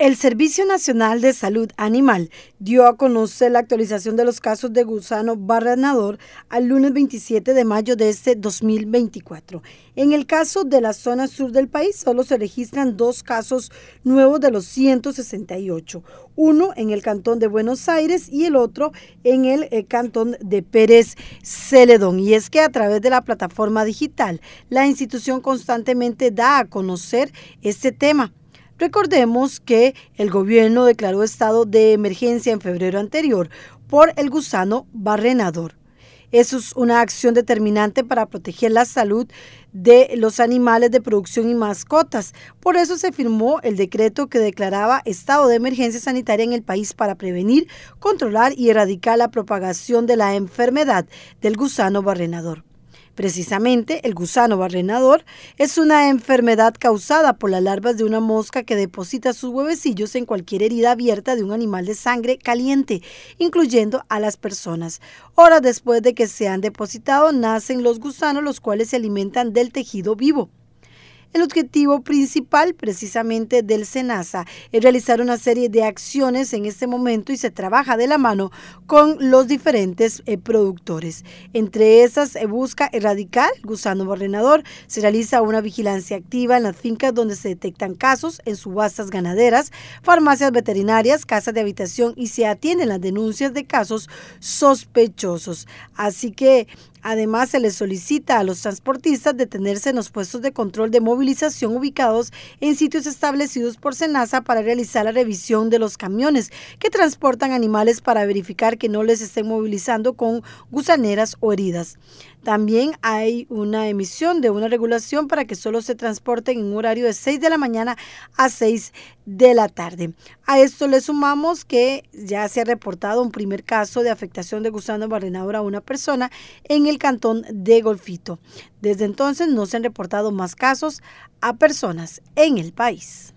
El Servicio Nacional de Salud Animal dio a conocer la actualización de los casos de gusano barrenador al lunes 27 de mayo de este 2024. En el caso de la zona sur del país, solo se registran dos casos nuevos de los 168, uno en el cantón de Buenos Aires y el otro en el eh, cantón de Pérez Celedón. Y es que a través de la plataforma digital, la institución constantemente da a conocer este tema Recordemos que el gobierno declaró estado de emergencia en febrero anterior por el gusano barrenador. Eso es una acción determinante para proteger la salud de los animales de producción y mascotas. Por eso se firmó el decreto que declaraba estado de emergencia sanitaria en el país para prevenir, controlar y erradicar la propagación de la enfermedad del gusano barrenador. Precisamente, el gusano barrenador es una enfermedad causada por las larvas de una mosca que deposita sus huevecillos en cualquier herida abierta de un animal de sangre caliente, incluyendo a las personas. Horas después de que se han depositado, nacen los gusanos, los cuales se alimentan del tejido vivo. El objetivo principal precisamente del SENASA es realizar una serie de acciones en este momento y se trabaja de la mano con los diferentes eh, productores. Entre esas eh, busca el radical gusano borrenador, se realiza una vigilancia activa en las fincas donde se detectan casos en subastas ganaderas, farmacias veterinarias, casas de habitación y se atienden las denuncias de casos sospechosos. Así que Además, se les solicita a los transportistas detenerse en los puestos de control de movilización ubicados en sitios establecidos por Senasa para realizar la revisión de los camiones que transportan animales para verificar que no les estén movilizando con gusaneras o heridas. También hay una emisión de una regulación para que solo se transporten en un horario de 6 de la mañana a 6 de la tarde. A esto le sumamos que ya se ha reportado un primer caso de afectación de gusano barrenador a una persona en el cantón de Golfito. Desde entonces no se han reportado más casos a personas en el país.